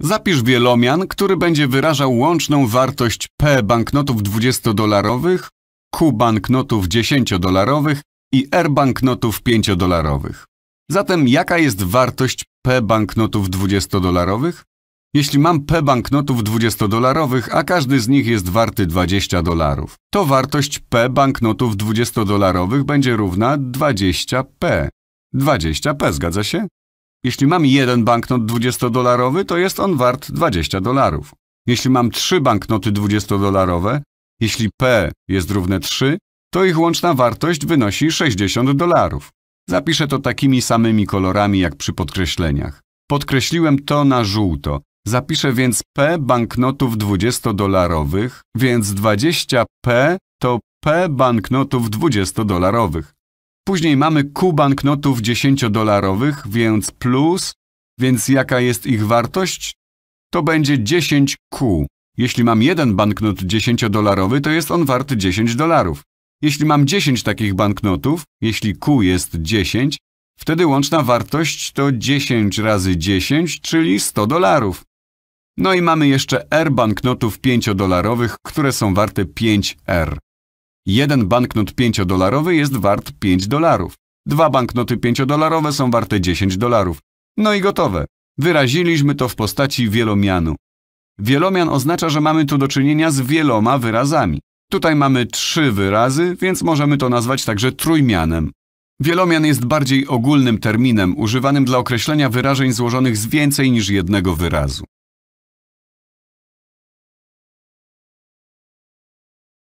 Zapisz wielomian, który będzie wyrażał łączną wartość P banknotów 20-dolarowych, Q banknotów 10-dolarowych i R banknotów 5-dolarowych. Zatem jaka jest wartość P banknotów 20-dolarowych? Jeśli mam P banknotów 20-dolarowych, a każdy z nich jest warty 20 dolarów, to wartość P banknotów 20-dolarowych będzie równa 20P. 20P, zgadza się? Jeśli mam jeden banknot 20-dolarowy, to jest on wart 20 dolarów. Jeśli mam trzy banknoty 20-dolarowe, jeśli P jest równe 3, to ich łączna wartość wynosi 60 dolarów. Zapiszę to takimi samymi kolorami jak przy podkreśleniach. Podkreśliłem to na żółto. Zapiszę więc P banknotów 20-dolarowych, więc 20P to P banknotów 20-dolarowych. Później mamy Q banknotów 10-dolarowych, więc plus, więc jaka jest ich wartość? To będzie 10 Q. Jeśli mam jeden banknot 10-dolarowy, to jest on wart 10 dolarów. Jeśli mam 10 takich banknotów, jeśli Q jest 10, wtedy łączna wartość to 10 razy 10, czyli 100 dolarów. No i mamy jeszcze R banknotów 5-dolarowych, które są warte 5 R. Jeden banknot 5-dolarowy jest wart 5 dolarów. Dwa banknoty 5-dolarowe są warte 10 dolarów. No i gotowe. Wyraziliśmy to w postaci wielomianu. Wielomian oznacza, że mamy tu do czynienia z wieloma wyrazami. Tutaj mamy trzy wyrazy, więc możemy to nazwać także trójmianem. Wielomian jest bardziej ogólnym terminem używanym dla określenia wyrażeń złożonych z więcej niż jednego wyrazu.